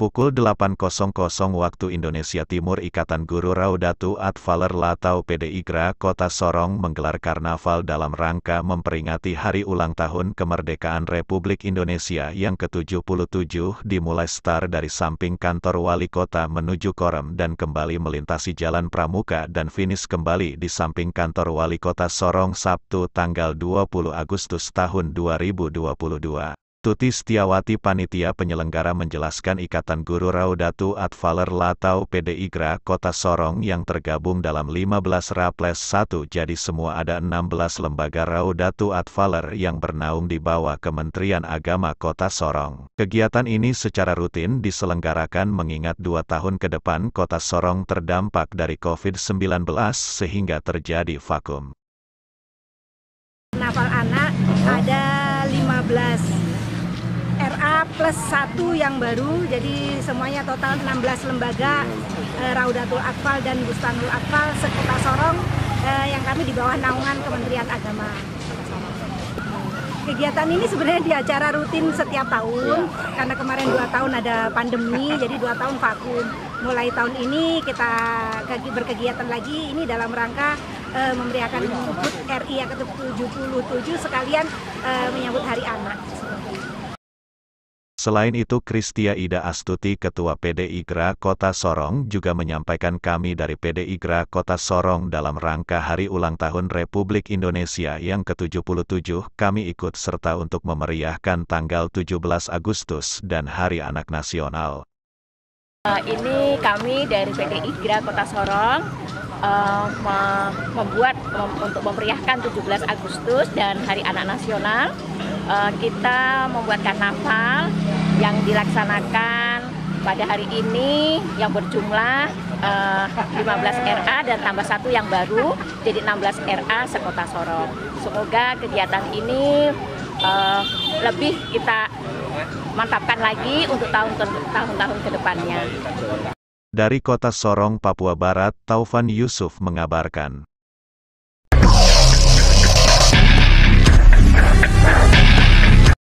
Pukul 8.00 waktu Indonesia Timur Ikatan Guru Raudatul Atfaler Latau PDIGRA Kota Sorong menggelar karnaval dalam rangka memperingati hari ulang tahun kemerdekaan Republik Indonesia yang ke-77 dimulai start dari samping kantor wali kota menuju Korem dan kembali melintasi Jalan Pramuka dan finish kembali di samping kantor wali kota Sorong Sabtu tanggal 20 Agustus tahun 2022. Tuti Setiawati Panitia Penyelenggara menjelaskan Ikatan Guru Raudatu Atfaler Latau PDIGRA Kota Sorong yang tergabung dalam 15 Raples 1 jadi semua ada 16 lembaga Raudatu Atfaler yang bernaung di bawah Kementerian Agama Kota Sorong. Kegiatan ini secara rutin diselenggarakan mengingat dua tahun ke depan Kota Sorong terdampak dari COVID-19 sehingga terjadi vakum. Nafal anak ada 15 plus satu yang baru, jadi semuanya total 16 lembaga eh, Raudatul Akfal dan Bustanul Akfal sekota Sorong eh, yang kami di bawah naungan Kementerian Agama. Kegiatan ini sebenarnya di acara rutin setiap tahun karena kemarin dua tahun ada pandemi jadi dua tahun vakum. Mulai tahun ini kita berkegiatan lagi ini dalam rangka uh, memeriahkan HUT RI yang ke-77 sekalian uh, menyambut Hari Anak. Selain itu Kristia Ida Astuti Ketua PDI Gerak Kota Sorong juga menyampaikan kami dari PDI Gerak Kota Sorong dalam rangka Hari Ulang Tahun Republik Indonesia yang ke-77 kami ikut serta untuk memeriahkan tanggal 17 Agustus dan Hari Anak Nasional. Uh, ini kami dari PDI Gerak Kota Sorong uh, membuat mem untuk memeriahkan 17 Agustus dan Hari Anak Nasional uh, kita membuat karnaval yang dilaksanakan pada hari ini yang berjumlah uh, 15 RA dan tambah satu yang baru jadi 16 RA sekota Sorong. Semoga kegiatan ini uh, lebih kita mantapkan lagi untuk tahun-tahun ke depannya. Dari kota Sorong, Papua Barat, Taufan Yusuf mengabarkan.